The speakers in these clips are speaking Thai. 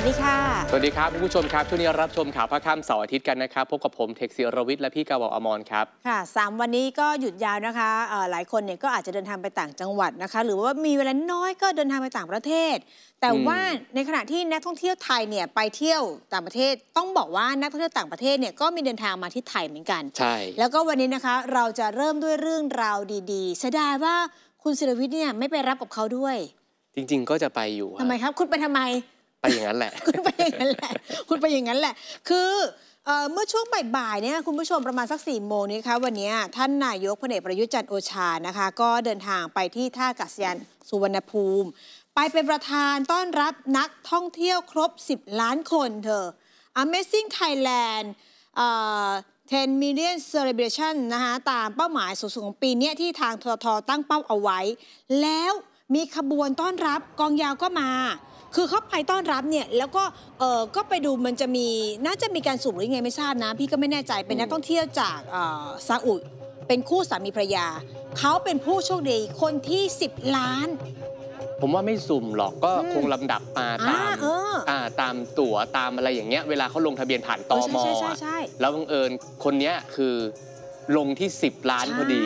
วัสดีค่ะ สวัสดีครับคุณผู้ชมครับช่วงนี้รับชมข่าวพระค่ำเสาร์อาทิตย์กันนะครับ พบกับผมเท็ซีิรวิทย์และพี่กาวอมรครับค่ะสามวันนี้ก็หยุดยาวนะคะหลายคนเนี่ยก็อาจจะเดินทางไปต่างจังหวัดนะคะหรือว่ามีเวลาน้อยก็เดินทางไปต่างประเทศ แต่ว่าในขณะที่นักท่องเที่ยวไทยเนี่ยไปเที่ยวต่างประเทศ ต้องบอกว่านักท่องเที่ยวต่างประเทศเนี่ยก็มีเดินทางมาที่ไทยเหมือนกัน ใช่ แล้วก็วันนี้นะคะเราจะเริ่มด้วยเรื่องราวดีๆเสดายว่าคุณศิรวิทย์เนี่ยไม่ไปรับกับเขาด้วย จริงๆก็จะไปอยู่ทำไมครับ คุณไปทำไมไปอย่างนั้นแหละ คุณไปอย่างนั้นแหละ คุณไปอย่างนั้นแหละ คือเมื่อช่วงบ่ายๆเนี่ยคุณผู้ชมประมาณสัก4ี่โมงนี้คะวันนี้ท่านนายกพลเอกประยุทธ์จันทร์โอชานะคะก็เดินทางไปที่ท่าอากาศยานสุวรรณภูมิ ไปเป็นประธานต้อนรับนักท่องเที่ยวครบ 10 ล้านคนเธอ Amazing Thailand 10 million celebration นะคะตามเป้าหมายสูงสุดของปีนี้ที่ทางททตั้งเป้าเอาไว้ แล้วมีขบวนต้อนรับกองยาวก็มาคือเข้าไปต้อนรับเนี่ย แล้วก็เออก็ไปดูมันจะมีน่าจะมีการสูบหรือไงไม่ทราบนะ พี่ก็ไม่แน่ใจเป็นนักท่องเที่ยวจากซาอุดเป็นคู่สามีภรรยาเขาเป็นผู้โชคดีคนที่ 10 ล้าน ผมว่าไม่สุ่มหรอกก็คงลำดับมาตามตามตั๋วตามอะไรอย่างเงี้ยเวลาเขาลงทะเบียนผ่านตอมอแล้วบังเอิญคนเนี้ยคือลงที่10ล้านพอดี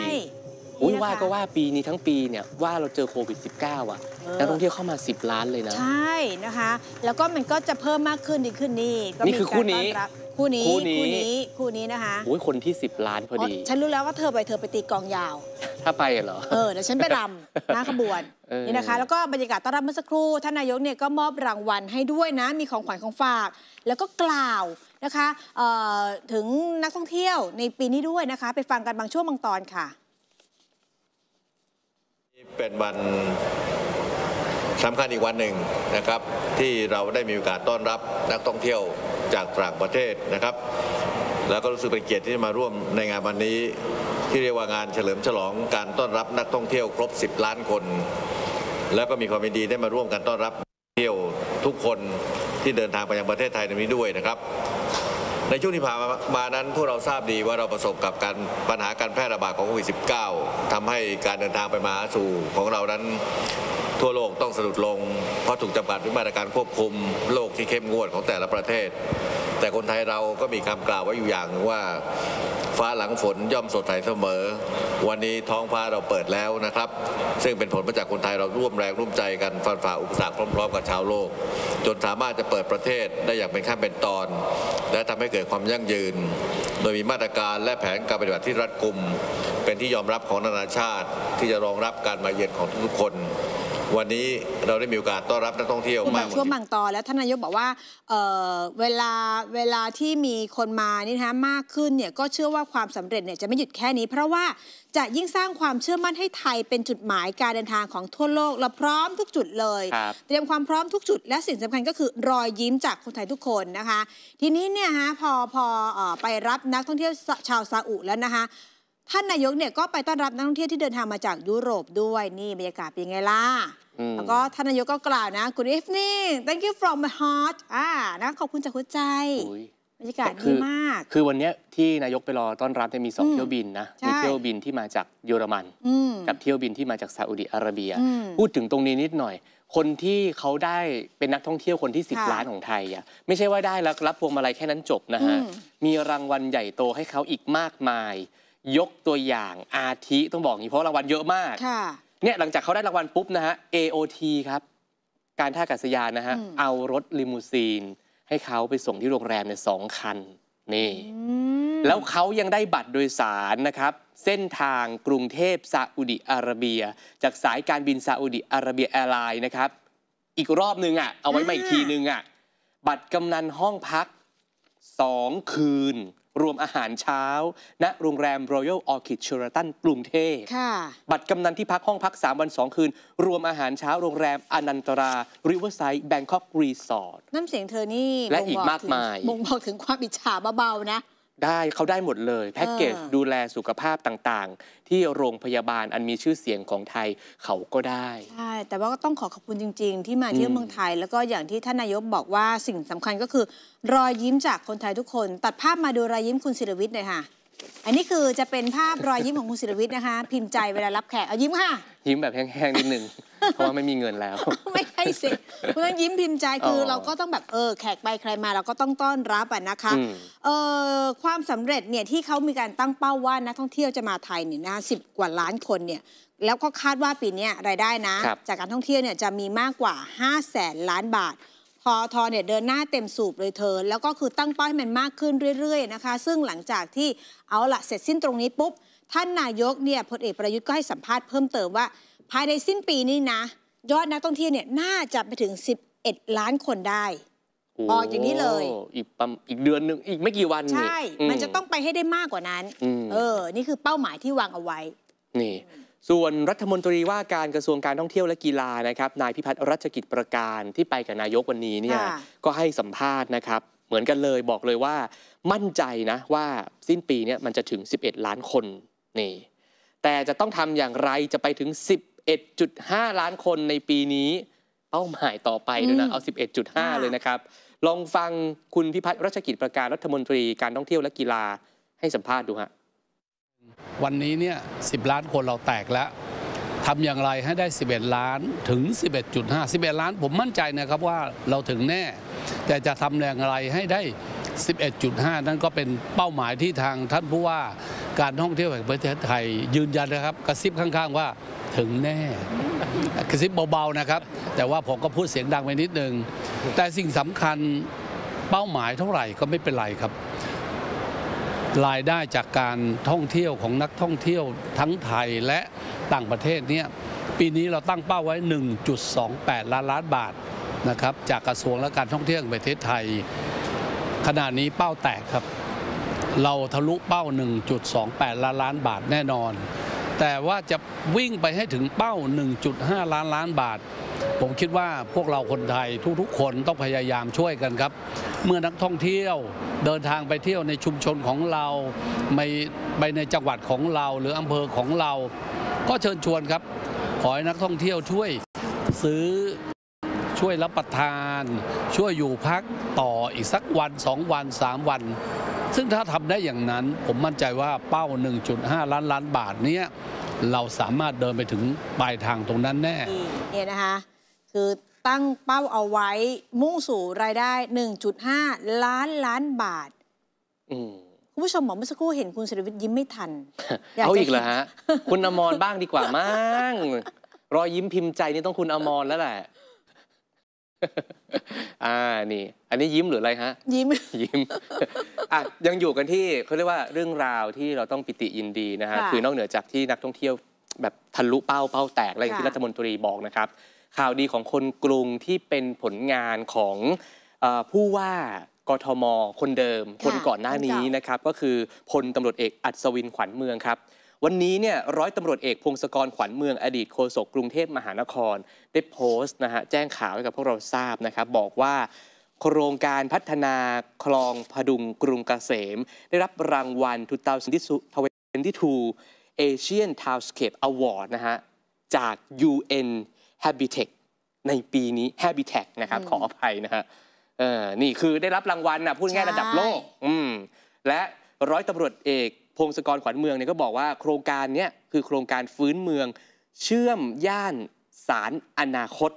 อุ้ยว่าก็ว่าปีนี้ทั้งปีเนี่ยว่าเราเจอโควิด -19 อ่ะนักท่องเที่ยวเข้ามา 10 ล้านเลยนะ ใช่นะคะ แล้วก็มันก็จะเพิ่มมากขึ้นดีขึ้นนี่ก็มีการต้อนรับคู่นี้ คู่นี้คู่นี้นะคะโอ้ยคนที่ 10 ล้านพอดีฉันรู้แล้วว่าเธอไปเธอไปตีกองยาว ถ้าไปเหรอเออแล้วฉันไปรำหน้าขบวนนี่นะคะแล้วก็บรรยากาศต้อนรับเมื่อสักครู่ท่านนายกเนี่ยก็มอบรางวัลให้ด้วยนะมีของขวัญของฝาก แล้วก็กล่าวนะคะถึงนักท่องเที่ยวในปีนี้ด้วยนะคะไปฟังกันบางช่วงบางตอนค่ะเป็นวันสำคัญอีกวันหนึ่งนะครับ ที่เราได้มีโอกาสต้อนรับนักท่องเที่ยวจากต่างประเทศนะครับ แล้วก็รู้สึกเป็นเกียรติที่มาร่วมในงานวันนี้ที่เรียกว่างานเฉลิมฉลองการต้อนรับนักท่องเที่ยว ครบ10ล้านคนแล้วก็มีความดีได้มาร่วมกันต้อนรับเที่ยวทุกคนที่เดินทางไปยังประเทศไทยในนี้ด้วยนะครับในช่วงที่ผ่านมานั้นพวกเราทราบดีว่าเราประสบกับการปัญหาการแพร่ระบาดของโควิด -19 ทำให้การเดินทางไปมาสู่ของเรานั้นทั่วโลกต้องสะดุดลงเพราะถูกจำกัดด้วยมาตรการควบคุมโรคที่เข้มงวดของแต่ละประเทศ แต่คนไทยเราก็มีคำกล่าวไว้อยู่อย่างว่า ฟ้าหลังฝนย่อมสดใสเสมอ วันนี้ท้องฟ้าเราเปิดแล้วนะครับ ซึ่งเป็นผลมาจากคนไทยเราร่วมแรงร่วมใจกันฟันฝ่าอุปสรรคพร้อมๆกับชาวโลก จนสามารถจะเปิดประเทศได้อย่างเป็นขั้นเป็นตอน และทำให้เกิดความยั่งยืน โดยมีมาตรการและแผนการปฏิบัติที่รัดกุม เป็นที่ยอมรับของนานาชาติ ที่จะรองรับการมาเยือนของทุกๆคนวันนี้เราได้มีโอกาสต้อนรับนักท่องเที่ยวมากช่วงบางตอนแล้วท่านนายกบอกว่าเเวลาเวลาที่มีคนมานี่นะมากขึ้นเนี่ยก็เชื่อว่าความสำเร็จเนี่ยจะไม่หยุดแค่นี้ เพราะว่าจะยิ่งสร้างความเชื่อมั่นให้ไทยเป็นจุดหมายการเดินทางของทั่วโลกเราพร้อมทุกจุดเลย เตรียมความพร้อมทุกจุดและสิ่งสำคัญก็คือรอยยิ้มจากคนไทยทุกคนนะคะ ทีนี้เนี่ยฮะพอพออไปรับนักท่องเที่ยวชาวซาอุแล้วนะคะท่านนายกเนี่ยก็ไปต้อนรับนักท่องเที่ยวที่เดินทางมาจากยุโรปด้วยนี่บรรยากาศเป็นไงล่ะ แล้วก็ท่านนายกก็กล่าวนะ Good evening thank you from my heart อ่านะขอบคุณจากหัวใจบรรยากาศดีมาก คือวันนี้ที่นายกไปรอต้อนรับจะมีสองเที่ยวบินนะมีเที่ยวบินที่มาจากเยอรมัน กับเที่ยวบินที่มาจากซาอุดิอาระเบีย พูดถึงตรงนี้นิดหน่อย คนที่เขาได้เป็นนักท่องเที่ยวคนที่10ล้านของไทยอ่ะไม่ใช่ว่าได้รับพวงมาลัยแค่นั้นจบนะฮะมีรางวัลใหญ่โตให้เขาอีกมากมายยกตัวอย่างอาทิต้องบอกอย่างนี้เพราะรางวัลเยอะมากเนี่ยหลังจากเขาได้รางวัลปุ๊บนะฮะ AOT ครับ การท่าอากาศยานนะฮะเอารถลิมูซีน ให้เขาไปส่งที่โรงแรมในสองคันนี่ แล้วเขายังได้บัตรโดยสารนะครับ เส้นทางกรุงเทพซาอุดิอาระเบีย จากสายการบินซาอุดิอาระเบีย แอร์ไลน์นะครับ อีกรอบนึงอ่ะเอาไว้ใหม่อีกทีนึงอ่ะบัตรกำนันห้องพักสองคืนรวมอาหารเช้า ณ โรงแรม Royal Orchid Sheraton กรุงเทพบัตรกำนันที่พักห้องพัก 3 วัน 2 คืน รวมอาหารเช้า โรงแรมอนันตรา Riverside Bangkok Resort น้ำเสียงเธอนี่และอีกมากมายบ่งบอกถึงความอิจฉาเบา ๆ นะได้ เขาได้หมดเลย แพ็กเกจดูแลสุขภาพต่างๆ ที่โรงพยาบาลอันมีชื่อเสียงของไทยเขาก็ได้ ใช่ แต่ว่าก็ต้องขอขอบคุณจริงๆที่มาเที่ยวเมืองไทยแล้วก็อย่างที่ท่านนายกบอกว่าสิ่งสำคัญก็คือ รอยยิ้มจากคนไทยทุกคน ตัดภาพมาดูรอยยิ้มคุณศิรวิทย์หน่อยค่ะอันนี้คือจะเป็นภาพรอยยิ้มของคุณศิรวิทย์นะคะ พิมพ์ใจเวลารับแขกเอายิ้มค่ะยิ้มแบบแห้งๆนิดนึงเพราะว่าไม่มีเงินแล้วไม่ใช่สิเพราะงั้นยิ้มพิมพ์ใจคืออเราก็ต้องแบบเออแขกไปใครมาเราก็ต้องต้อนรับอ่ะนะคะเออความสำเร็จเนี่ยที่เขามีการตั้งเป้าว่านักท่องเที่ยวจะมาไทยเนี่ยนะสิบกว่าล้านคนเนี่ยแล้วก็คาดว่าปีนี้รายได้นะ จากการท่องเที่ยวเนี่ยจะมีมากกว่า5 0 0แสนล้านบาทพอทอเนี่ย เดินหน้าเต็มสูบเลยเธอ แล้วก็คือตั้งเป้าให้มันมากขึ้นเรื่อย ๆนะคะ ซึ่งหลังจากที่เอาละเสร็จสิ้นตรงนี้ปุ๊บ ท่านนายกเนี่ยพลเอกประยุทธ์ก็ให้สัมภาษณ์เพิ่มเติมว่าภายในสิ้นปีนี้นะ ยอดนักท่องเที่ยวเนี่ยน่าจะไปถึง 11 ล้านคนได้พออย่างนี้เลยอีกปมอีกเดือนหนึ่งอีกไม่กี่วันใช่ มันจะต้องไปให้ได้มากกว่านั้นเออ นี่คือเป้าหมายที่วางเอาไว้นี่ส่วนรัฐมนตรีว่าการกระทรวงการท่องเที่ยวและกีฬานะครับ นายพิพัฒน์รัชกิจประการที่ไปกับนายกวันนี้เนี่ยก็ให้สัมภาษณ์นะครับ เหมือนกันเลยบอกเลยว่ามั่นใจนะว่าสิ้นปีเนี่ยมันจะถึง 11 ล้านคนนี่แต่จะต้องทำอย่างไรจะไปถึง 11.5 ล้านคนในปีนี้เป้าหมายต่อไปด้วยนะเอา 11.5 เลยนะครับ ลองฟังคุณพิพัฒน์รัชกิจประการรัฐมนตรีการท่องเที่ยวและกีฬาให้สัมภาษณ์ดูฮะวันนี้เนี่ย 10 ล้านคนเราแตกแล้ว ทำอย่างไรให้ได้ 11 ล้านถึง 11.5 11 ล้านผมมั่นใจนะครับว่าเราถึงแน่ แต่จะทำอย่างไรให้ได้ 11.5 นั่นก็เป็นเป้าหมายที่ทาง ท่านผู้ว่าการท่องเที่ยวแห่งประเทศไทย ยืนยันนะครับ กระซิบข้าง ๆว่าถึงแน่กระซิบเบาๆนะครับ แต่ว่าผมก็พูดเสียงดังไปนิดนึง แต่สิ่งสำคัญเป้าหมายเท่าไหร่ก็ไม่เป็นไรครับรายได้จากการท่องเที่ยวของนักท่องเที่ยวทั้งไทยและต่างประเทศเนี่ยปีนี้เราตั้งเป้าไว้ 1.28 ล้านล้านบาทนะครับจากกระทรวงและการท่องเที่ยวประเทศไทยขณะนี้เป้าแตกครับ เราทะลุเป้า 1.28 ล้านล้านบาทแน่นอน แต่ว่าจะวิ่งไปให้ถึงเป้า 1.5 ล้านล้านบาทผมคิดว่าพวกเราคนไทยทุก ๆคนต้องพยายามช่วยกันครับ เมื่อนักท่องเที่ยว เดินทางไปเที่ยวในชุมชนของเราไปในจังหวัดของเราหรืออำเภอของเรา ก็เชิญชวนครับ ขอให้นักท่องเที่ยวช่วยซื้อช่วยรับประทาน ช่วยอยู่พักต่ออีกสักวันสองวันสามวัน ซึ่งถ้าทำได้อย่างนั้นผมมั่นใจว่าเป้า 1.5 ล้านล้านบาทเนี้ยเราสามารถเดินไปถึงปลายทางตรงนั้นแน่เนี่ยนะคะคือตั้งเป้าเอาไว้มุ่งสู่รายได้1.5 ล้านล้านบาทคุณผู้ชมหมอเมื่อสักครู่เห็นคุณสิริวิทย์ยิ้มไม่ทันเอาอีกเหรอฮะ คุณอมรบ้างดีกว่ามั้งรอยยิ้มพิมพ์ใจนี่ต้องคุณอมรแล้วแหละ อ่านี่ อันนี้ยิ้มหรืออะไรฮะยิ้มยิ้มอ่ะยังอยู่กันที่เขาเรียกว่าเรื่องราวที่เราต้องปิติยินดีนะฮะคือนอกเหนือจากที่นักท่องเที่ยวแบบทะลุเป้าเป้าแตกอะไรอย่างที่รัฐมนตรีบอกนะครับข่าวดีของคนกรุงที่เป็นผลงานของผู้ว่ากทมคนเดิมคนก่อนหน้านี้นะครับก็คือพลตำรวจเอกอัศวินขวัญเมืองครับวันนี้เนี่ยร้อยตำรวจเอกพงศกรขวัญเมืองอดีตโฆษกกรุงเทพมหานครได้โพสต์นะฮะแจ้งข่าวให้กับพวกเราทราบนะครับบอกว่าโครงการพัฒนาคลองพดุงกรุงเกษม ได้รับรางวัลททุตานิ2ทูเอเชียนทาวสเคปอวอร์ดนะฮะจาก UN h a b i t a t ในปีนี้ h a b i t a t นะครับขออภัยนะฮะเออนี่คือได้รับรางวัลนะพูดง่ายระดับโลก อืมและร้อยตำรวจเอกพงศกรขวัญเมืองเนี่ยก็บอกว่าโครงการเนี้ยคือโครงการฟื้นเมือง เชื่อมย่านสารอนาคต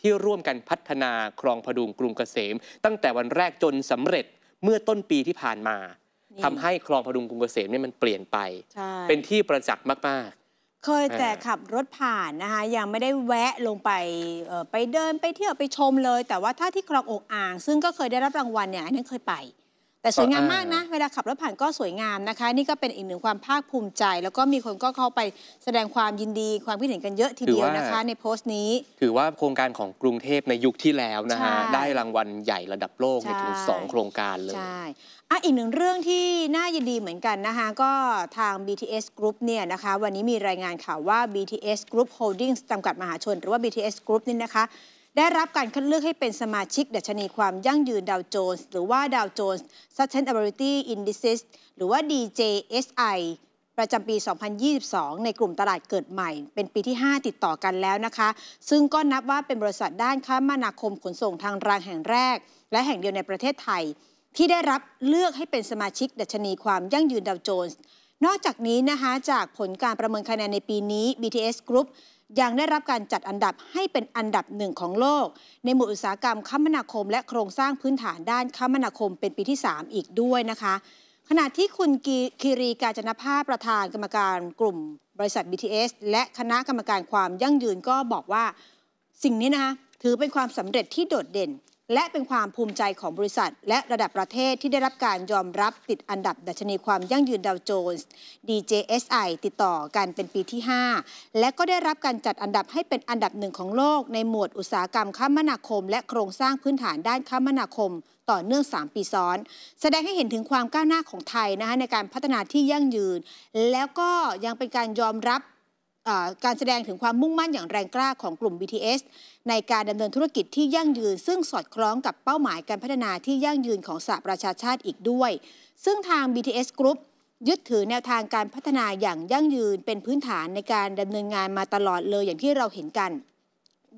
ที่ร่วมกันพัฒนาคลองพดุงกรุงเกษม ตั้งแต่วันแรกจนสำเร็จเมื่อต้นปีที่ผ่านมาทำให้คลองพดุงกรุงเกษมเนี่ยมันเปลี่ยนไป เป็นที่ประจักษ์มากเคยแต่ขับรถผ่านนะคะยังไม่ได้แวะลงไปไปเดินไปเที่ยวไปชมเลย แต่ว่าถ้าที่คลองอกอ่าง ซึ่งก็เคยได้รับรางวัลเนี่ยอันนี้เคยไป แต่สวยงามมากนะเวลาขับรถผ่านก็สวยงามนะคะ นี่ก็เป็นอีกหนึ่งความภาคภูมิใจ แล้วก็มีคนก็เข้าไปแสดงความยินดีความคิดเห็นกันเยอะทีเดียวนะคะ ในโพสต์นี้ ถือว่าโครงการของกรุงเทพในยุคที่แล้วนะฮะได้รางวัลใหญ่ระดับโลกในถึงสองโครงการเลยอ่ะ อีกหนึ่งเรื่องที่น่ายินดีเหมือนกันนะคะก็ทาง BTS Group เนี่ยนะคะ วันนี้มีรายงานข่าวว่า BTS Group Holdings จำกัดมหาชน หรือว่า BTS Group นี่นะคะ ได้รับการคัดเลือกให้เป็นสมาชิกดัชนีความยั่งยืนดาวโจนส์หรือว่าดาวโจนส์ Sustainability Indices หรือว่า DJSI ประจำปี 2022 ในกลุ่มตลาดเกิดใหม่ เป็นปีที่ 5 ติดต่อกันแล้วนะคะ ซึ่งก็นับว่าเป็นบริษัทด้านคมนาคมขนส่งทางรางแห่งแรก และแห่งเดียวในประเทศไทยที่ได้รับเลือกให้เป็นสมาชิกดัชนีความยั่งยืนดาวโจนส์ นอกจากนี้นะคะจากผลการประเมินคะแนนในปีนี้ BTS Group ยังได้รับการจัดอันดับให้เป็นอันดับหนึ่งของโลก ในหมวดอุตสาหกรรมคมนาคมและโครงสร้างพื้นฐานด้านคมนาคมเป็นปีที่ 3 อีกด้วยนะคะ ขณะที่คุณคิรีกาจนภาพประธานกรรมการกลุ่มบริษัท BTS และคณะกรรมการความยั่งยืนก็บอกว่า สิ่งนี้นะคะถือเป็นความสำเร็จที่โดดเด่นและเป็นความภูมิใจของบริษัท และระดับประเทศที่ได้รับการยอมรับติดอันดับดัชนีความยั่งยืนดาวโจนส์ DJSI ติดต่อกันเป็นปีที่ 5 และก็ได้รับการจัดอันดับให้เป็นอันดับหนึ่งของโลกในหมวดอุตสาหกรรมคมนาคม และโครงสร้างพื้นฐานด้านคมนาคมต่อเนื่อง 3 ปีซ้อน แสดงให้เห็นถึงความก้าวหน้าของไทยนะคะในการพัฒนาที่ยั่งยืน แล้วก็ยังเป็นการยอมรับการแสดงถึงความมุ่งมั่นอย่างแรงกล้าของกลุ่ม BTS ในการดำเนินธุรกิจที่ยั่งยืน ซึ่งสอดคล้องกับเป้าหมายการพัฒนาที่ยั่งยืนของสหประชาชาติอีกด้วย ซึ่งทาง BTS Group ยึดถือแนวทางการพัฒนาอย่างยั่งยืนเป็นพื้นฐานในการดำเนินงานมาตลอดเลยอย่างที่เราเห็นกัน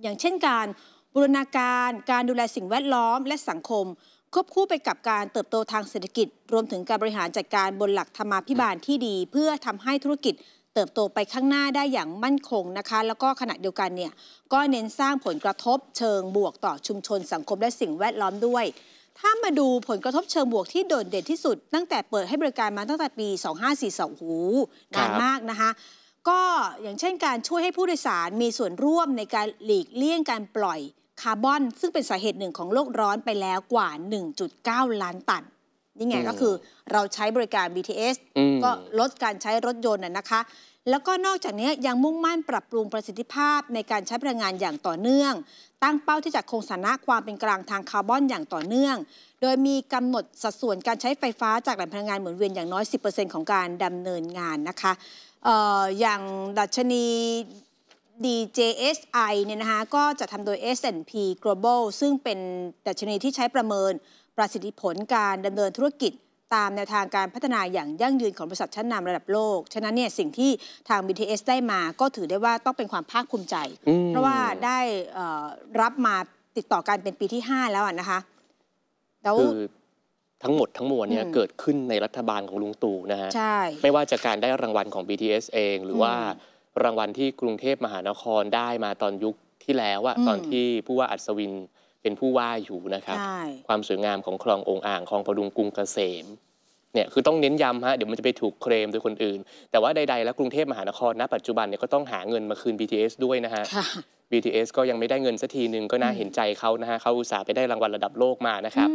อย่างเช่นการบูรณาการการดูแลสิ่งแวดล้อมและสังคม ควบคู่ไปกับการเติบโตทางเศรษฐกิจ รวมถึงการบริหารจัดการบนหลักธรรมาภิบาลที่ดี เพื่อทำให้ธุรกิจเติบโตไปข้างหน้าได้อย่างมั่นคงนะคะ แล้วก็ขณะเดียวกันเนี่ยก็เน้นสร้างผลกระทบเชิงบวกต่อชุมชนสังคมและสิ่งแวดล้อมด้วย ถ้ามาดูผลกระทบเชิงบวกที่โดดเด่นที่สุด ตั้งแต่เปิดให้บริการมาตั้งแต่ปี 2542หูนานมากนะคะ ก็อย่างเช่นการช่วยให้ผู้โดยสารมีส่วนร่วมในการหลีกเลี่ยงการปล่อยคาร์บอนซึ่งเป็นสาเหตุหนึ่งของโลกร้อนไปแล้วกว่า 1.9 ล้านตันนี่ไงก็คือเราใช้บริการ BTS ก็ลดการใช้รถยนต์นะคะแล้วก็นอกจากนี้ยังมุ่งมั่นปรับปรุงประสิทธิภาพในการใช้พลังงานอย่างต่อเนื่อง ตั้งเป้าที่จะคงสถานะความเป็นกลางทางคาร์บอนอย่างต่อเนื่อง โดยมีกำหนดสัดส่วนการใช้ไฟฟ้าจากแหล่งพลังงานหมุนเวียนอย่างน้อย 10%ของการดำเนินงานนะคะอออย่างดัชนี DJSI เนี่ยนะคะก็จะทำโดย S&P Global ซึ่งเป็นดัชนีที่ใช้ประเมินประสิทธิผลการดำเนินธุรกิจตามแนวทางการพัฒนาอย่างยั่งยืนของบริษัทชั้นนำระดับโลก ฉะนั้นเนี่ยสิ่งที่ทาง BTS ได้มาก็ถือได้ว่าต้องเป็นความภาคภูมิใจ เพราะว่าได้รับมาติดต่อกันเป็นปีที่ 5 แล้วนะคะ แล้ว ทั้งหมดทั้งมวลเนี่ยเกิดขึ้นในรัฐบาลของลุงตู่นะฮะใช่ ไม่ว่าจะการได้รางวัลของ BTS เอง หรือว่ารางวัลที่กรุงเทพมหานครได้มาตอนยุคที่แล้วอะตอนที่ผู้ว่าอัศวินเป็นผู้ว่าอยู่นะครับ ความสวยงามของคลององอ่างคลองประดุงกรุงเกษมเนี่ยคือต้องเน้นย้ำฮะ เดี๋ยวมันจะไปถูกเคลมโดยคนอื่น แต่ว่าใด ๆ แล้วกรุงเทพมหานครณปัจจุบันเนี่ยก็ต้องหาเงินมาคืน BTS ด้วยนะฮะ BTS ก็ยังไม่ได้เงินสักทีหนึ่งก็น่าเห็นใจเขานะฮะเขาอุตส่าห์ไปได้รางวัลระดับโลกมานะครับ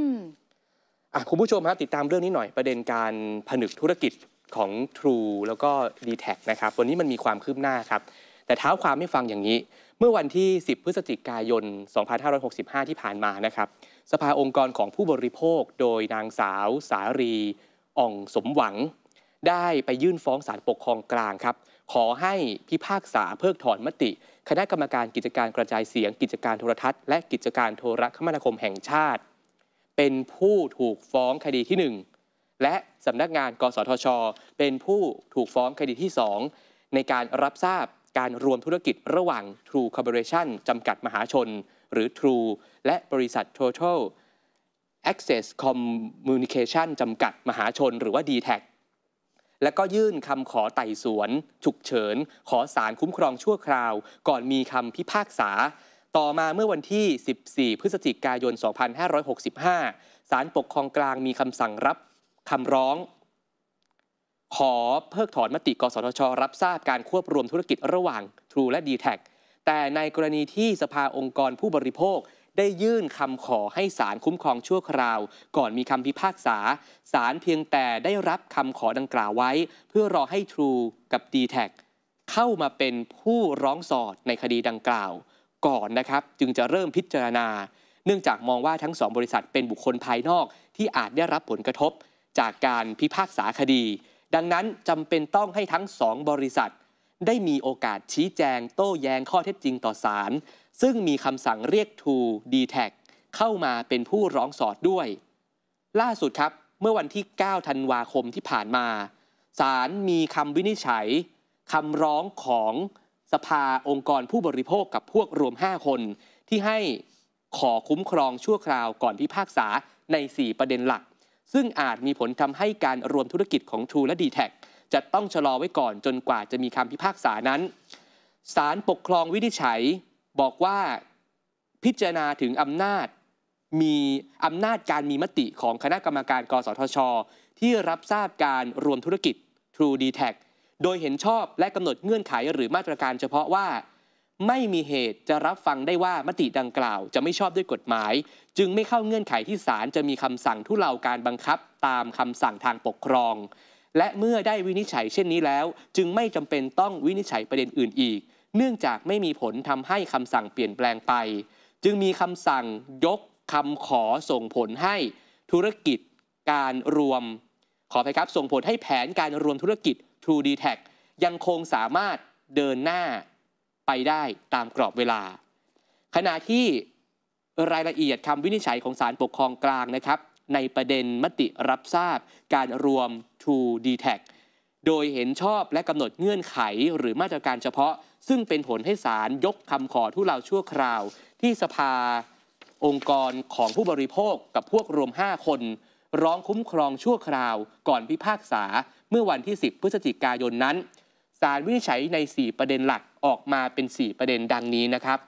อ่ะคุณผู้ชมฮะติดตามเรื่องนี้หน่อย ประเด็นการผนึกธุรกิจของ True แล้วก็ d t แทนะครับวันนี้มันมีความคืบหน้าครับแต่เท้าความไม่ฟังอย่างนี้มื่อวันที่ 10 พฤศจิกายน 2565 ที่ผ่านมานะครับ สภาองค์กรของผู้บริโภคโดยนางสาวสารีอ่องสมหวัง ได้ไปยื่นฟ้องศาลปกครองกลางครับ ขอให้พิพากษาเพิกถอนมติ คณะกรรมการกิจการกระจายเสียงกิจการโทรทัศน์และ กิจการโทรคมนาคมแห่งชาติ เป็นผู้ถูกฟ้องคดีที่ 1 และสำนักงาน กสทช เป็นผู้ถูกฟ้องคดีที่ 2 ในการรับทราบการรวมธุรกิจระหว่าง True Corporation จำกัดมหาชน หรือ True และบริษัท Total Access Communication จำกัดมหาชนหรือว่า d t แทและก็ยื่นคำขอไต่สวน ฉุกเฉินขอสารคุ้มครองชั่วคราว ก่อนมีคำพิพากษา ต่อมาเมื่อวันที่ 14 พฤศจิกายน 2565 สารปกครองกลางมีคำสั่งรับคำร้องขอเพิกถอนมติ กสทช รับทราบการควบรวมธุรกิจระหว่างทรูและ d t แทแต่ในกรณีที่สภาองค์กรผู้บริโภค ได้ยื่นคำขอให้ศาลคุ้มครองชั่วคราว ก่อนมีคำพิพากษา ศาลเพียงแต่ได้รับคำขอดังกล่าวไว้ เพื่อรอให้ True กับ d t แทเข้ามาเป็นผู้ร้องสอดในคดีดังกล่าว ก่อนนะครับจึงจะเริ่มพิจารณา เนื่องจากมองว่าทั้งสองบริษัท เป็นบุคคลภายนอกที่อาจได้รับผลกระทบจากการพิพากษาคดีดังนั้นจำเป็นต้องให้ทั้งสองบริษัท ได้มีโอกาสชี้แจงโต้แย้งข้อเท็จจริงต่อศาลซึ่งมีคำสั่งเรียกทูดีแท็กเข้ามาเป็นผู้ร้องสอดด้วย ล่าสุดครับเมื่อวันที่ 9 ธันวาคมที่ผ่านมาศาลมีคำวินิจฉัยคำร้องของสภาองค์กรผู้บริโภคกับพวกรวม 5 คน ที่ให้ขอคุ้มครองชั่วคราวก่อนพิพากษาใน 4 ประเด็นหลักซึ่งอาจมีผลทำให้การรวมธุรกิจของ True และ d t แทจะต้องชะลอไว้ก่อนจนกว่าจะมีคำพิพากษานั้นศาลปกครองวินิจฉัยบอกว่า พิจารณาถึงอำนาจ มีอำนาจการมีมติของคณะกรรมการ กสทช ที่รับทราบการรวมธุรกิจ True d t แทโดยเห็นชอบและกำหนดเงื่อนไขหรือมาตรการเฉพาะว่า ไม่มีเหตุจะรับฟังได้ว่ามติดังกล่าว จะไม่ชอบด้วยกฎหมายจึงไม่เข้าเงื่อนไขที่ศาลจะมีคำสั่งทุเลาการบังคับตามคำสั่งทางปกครอง และเมื่อได้วินิจฉัยเช่นนี้แล้ว จึงไม่จำเป็นต้องวินิจฉัยประเด็นอื่นอีก เนื่องจากไม่มีผลทำให้คำสั่งเปลี่ยนแปลงไป จึงมีคำสั่งยกคำขอส่งผลให้ธุรกิจการรวม ขอไปครับส่งผลให้แผนการรวมธุรกิจ True d t a c ยังคงสามารถเดินหน้าไปได้ตามกรอบเวลา ขณะที่รายละเอียดคำวินิจฉัยของศาลปกครองกลางนะครับ ในประเด็นมติรับทราบการรวม True d t a c โดยเห็นชอบและกำหนดเงื่อนไข หรือมาตรการเฉพาะ ซึ่งเป็นผลให้ศาลยกคำขอทุเลาชั่วคราวที่สภา องค์กรของผู้บริโภคกับพวกรวม 5 คน ร้องคุ้มครองชั่วคราว ก่อนพิพากษา เมื่อวันที่ 10 พฤศจิกายนนั้นศาลวินิจฉัยใน 4 ประเด็นหลักออกมาเป็น 4 ประเด็นดังนี้นะครับ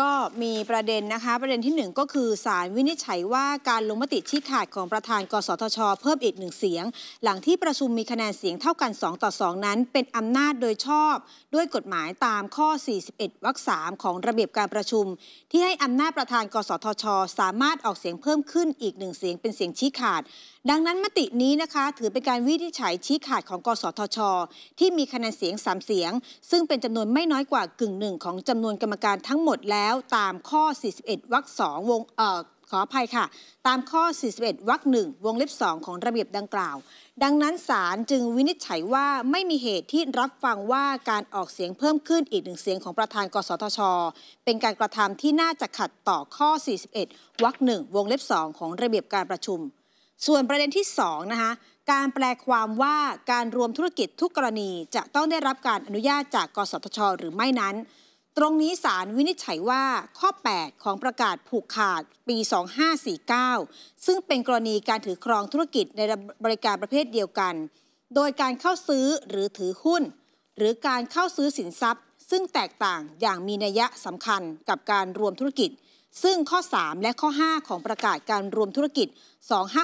ก็มีประเด็นนะคะประเด็นที่ 1 ก็คือสารวินิจฉัยว่าการลงมติชี้ขาดของประธาน กสทช เพิ่มอีกหนึ่งเสียง หลังที่ประชุมมีคะแนนเสียงเท่ากัน2ต่อ2 นั้นเป็นอำนาจโดยชอบ ด้วยกฎหมายตามข้อ 41 วรรคสามของระเบียบการประชุม ที่ให้อำนาจประธาน กสทช สามารถออกเสียงเพิ่มขึ้นอีกหนึ่งเสียงเป็นเสียงชี้ขาดดังนั้นมตินี้นะคะถือเป็นการวินิจฉัยชี้ขาดของกสทช ที่มีคะแนนเสียง3เสียงซึ่งเป็นจำนวนไม่น้อยกว่ากึ่งหนึ่งของจำนวนกรรมการทั้งหมดแล้วตามข้อ 41วรรคสองวงเอ่อขออภัยค่ะ ตามข้อ41วรรคหนึ่งวงเล็บ 2 ของระเบียบดังกล่าว ดังนั้นศาลจึงวินิจฉัยว่าไม่มีเหตุที่รับฟังว่าการออกเสียงเพิ่มขึ้นอีกหนึ่งเสียงของประธานกสทช เป็นการกระทำที่น่าจะขัดต่อข้อ 41วรรคหนึ่งวงเล็บ 2 ของระเบียบการประชุมส่วนประเด็นที่2นะคะการแปลความว่าการรวมธุรกิจทุกกรณีจะต้องได้รับการอนุญาตจากกสทช หรือไม่นั้น ตรงนี้ศาลวินิจฉัยว่าข้อ 8 ของประกาศผูกขาดปี 2549 ซึ่งเป็นกรณีการถือครองธุรกิจในบริการประเภทเดียวกัน โดยการเข้าซื้อหรือถือหุ้น หรือการเข้าซื้อสินทรัพย์ซึ่งแตกต่างอย่างมีนัยสำคัญกับการรวมธุรกิจซึ่งข้อ 3 และข้อ 5ของประกาศการรวมธุรกิจ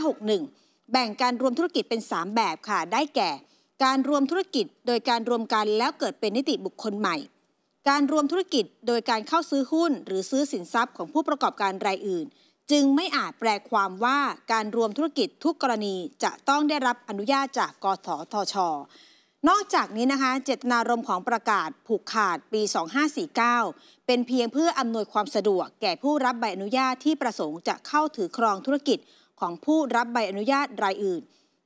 2561แบ่งการรวมธุรกิจเป็น 3 แบบค่ะได้แก่ การรวมธุรกิจ โดยการรวมกันแล้วเกิดเป็นนิติบุคคลใหม่การรวมธุรกิจโดยการเข้าซื้อหุ้น หรือซื้อสินทรัพย์ของผู้ประกอบการรายอื่น จึงไม่อาจแปลความว่าการรวมธุรกิจทุกกรณีจะต้องได้รับอนุญาตจากกสทชนอกจากนี้นะคะเจตนารมณ์ของประกาศผูกขาดปี 2549 เป็นเพียงเพื่ออำนวยความสะดวกแก่ผู้รับใบอนุญาตที่ประสงค์จะเข้าถือครองธุรกิจของผู้รับใบอนุญาตรายอื่น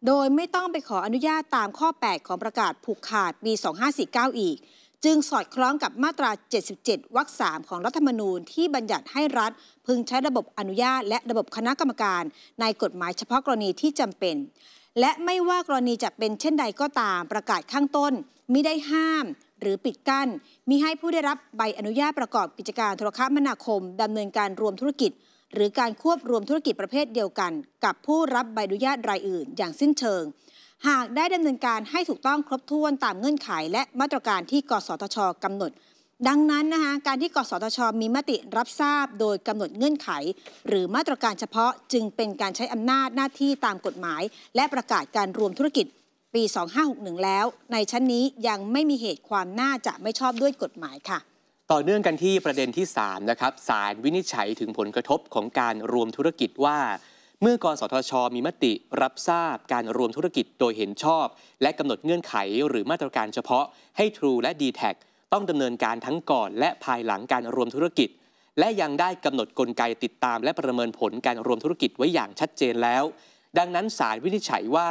โดยไม่ต้องไปขออนุญาตตามข้อ 8 ของประกาศผูกขาดปี 2549 อีก จึงสอดคล้องกับมาตรา 77 วรรค3ของรัฐธรรมนูญที่บัญญัติให้รัฐพึงใช้ระบบอนุญาตและระบบคณะกรรมการ ในกฎหมายเฉพาะกรณีที่จำเป็นและไม่ว่ากรณีจะเป็นเช่นใดก็ตาม ประกาศข้างต้นมิได้ห้าม หรือปิดกั้นมิให้ผู้ได้รับใบอนุญาตประกอบกิจการโทรคมนาคมดำเนินการรวมธุรกิจ หรือการควบรวมธุรกิจประเภทเดียวกัน กับผู้รับใบอนุญาตรายอื่น อย่างสิ้นเชิง หากได้ดำเนินการให้ถูกต้องครบถ้วนตามเงื่อนไขและมาตรการที่กสทชกำหนดดังนั้นนะคะการที่กสทช มีมติรับทราบโดยกำหนดเงื่อนไข หรือมาตรการเฉพาะจึงเป็นการใช้อำนาจหน้าที่ตามกฎหมาย และประกาศการรวมธุรกิจ ปี 2561 แล้ว ในชั้นนี้ยังไม่มีเหตุความน่าจะไม่ชอบด้วยกฎหมายค่ะ ต่อเนื่องกันที่ประเด็นที่ 3 นะครับศาลวินิจฉัยถึงผลกระทบของการรวมธุรกิจว่า เมื่อกสทช มีมติรับทราบการรวมธุรกิจโดยเห็นชอบ และกำหนดเงื่อนไข หรือมาตรการเฉพาะให้ True และ d t แทต้องดำเนินการทั้งก่อนและภายหลังการรวมธุรกิจ และยังได้กำหนดกลไกติดตาม และประเมินผลการรวมธุรกิจไว้อย่างชัดเจนแล้ว ดังนั้นศาลวินิจฉัยว่า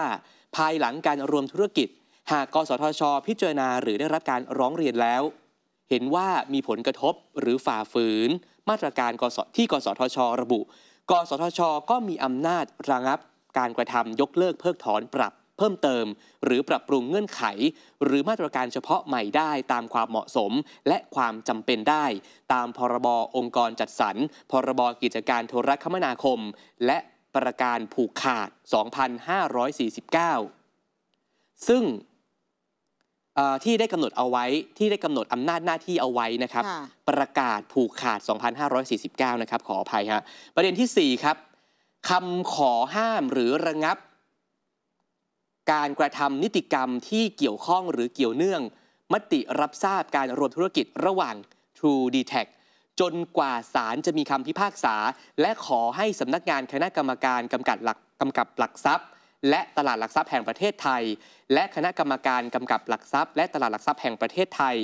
ภายหลังการรวมธุรกิจ หากกสทช พิจารณาหรือได้รับการร้องเรียนแล้ว เห็นว่ามีผลกระทบหรือฝ่าฝืนมาตรการกสที่ กสทช ระบุ กสทช ก็มีอำนาจระงับการกระทำยกเลิกเพิกถอนปรับเพิ่มเติมหรือปรับปรุงเงื่อนไข หรือมาตรการเฉพาะใหม่ได้ ตามความเหมาะสมและความจำเป็นได้ ตามพรบองค์กรจัดสรรพรบกิจการโทรคมนาคม และประการผูกขาด 2549 ซึ่งที่ได้กำหนดเอาไว้ที่ได้กำหนดอำนาจหน้าที่เอาไว้นะครับ ประกาศผูกขาด 2549 นะครับขออภัยฮะประเด็นที่ 4ครับคำขอห้ามหรือระงับการกระทำนิติกรรมที่เกี่ยวข้องหรือเกี่ยวเนื่อง มติรับทราบการรวมธุรกิจระหว่าง True d e t a c จนกว่าศาลจะมีคำพิพากษา และขอให้สำนักงานคณะกรรมการกำกับหลักกำกับหลักทรัพย์ และตลาดหลักทรัพย์แห่งประเทศไทย และคณะกรรมการกำกับหลักทรัพย์ และตลาดหลักทรัพย์แห่งประเทศไทย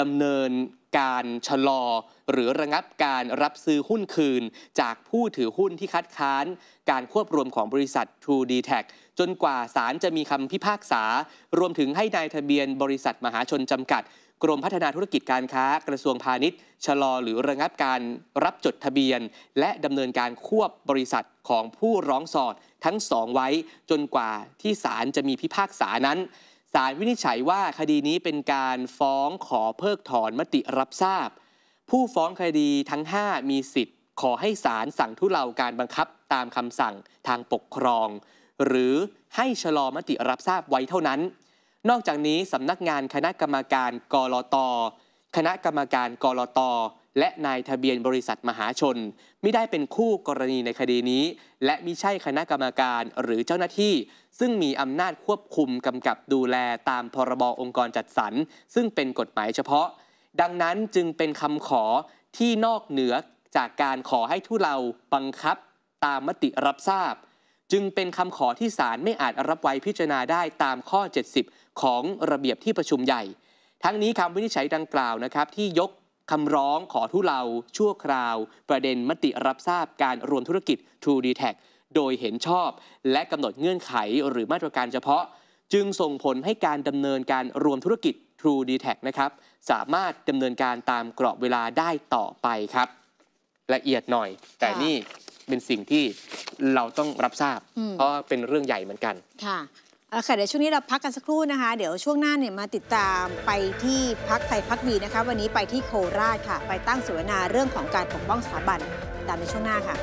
ดำเนินการชะลอ หรือระงับการรับซื้อหุ้นคืน จากผู้ถือหุ้นที่คัดค้าน การควบรวมของบริษัท True d t a c จนกว่าศาลจะมีคำพิพากษา รวมถึงให้นายทะเบียนบริษัทมหาชนจำกัด กรมพัฒนาธุรกิจการค้า กระทรวงพาณิชย์ชะลอหรือระงับการรับจดทะเบียน และดำเนินการควบบริษัทของผู้ร้องสอดทั้งสองไว้จนกว่าที่ศาลจะมีพิพากษานั้นศาลวินิจฉัยว่าคดีนี้เป็นการฟ้องขอเพิกถอนมติรับทราบ ผู้ฟ้อง คดีทั้ง 5 มี สิทธิ์ขอให้ ศาลสั่งทุเลาการบังคับตามคำสั่งทางปกครองหรือให้ชะลอมติรับทราบไว้เท่านั้น นอกจากนี้สำนักงานคณะกรรมการกรอต คณะกรรมการกรอตและนายทะเบียนบริษัทมหาชนไม่ได้เป็นคู่กรณีในคดีนี้ และมิใช่คณะกรรมการหรือเจ้าหน้าที่ ซึ่งมีอำนาจควบคุมกำกับดูแลตามพรบองค์กรจัดสรรซึ่งเป็นกฎหมายเฉพาะ ดังนั้นจึงเป็นคำขอที่นอกเหนือจากการขอให้ทุเราบังคับตามมติรับทราบจึงเป็นคำขอที่ศาลไม่อาจรับไว้พิจารณาได้ตามข้อ 70 ของระเบียบที่ประชุมใหญ่ ทั้งนี้คำวินิจฉัยดังกล่าวนะครับ ที่ยกคำร้องขอทุเลาชั่วคราว ประเด็นมติรับทราบการรวมธุรกิจ True d t a c โดยเห็นชอบ และกำหนดเงื่อนไข หรือมาตรการเฉพาะ จึงส่งผลให้การดำเนินการรวมธุรกิจ True d t a c นะครับสามารถดำเนินการตามกรอบเวลาได้ต่อไปครับละเอียดหน่อย แต่นี่เป็นสิ่งที่เราต้องรับทราบ เพราะเป็นเรื่องใหญ่เหมือนกัน ค่ะเอาค่ะเดี๋ยวช่วงนี้เราพักกันสักครู่นะคะ เดี๋ยวช่วงหน้าเนี่ยมาติดตามไปที่พักไทยพักดีนะคะ วันนี้ไปที่โคราชค่ะ ไปตั้งสวนาเรื่องของการปกป้องสถาบัน ตามในช่วงหน้าค่ะ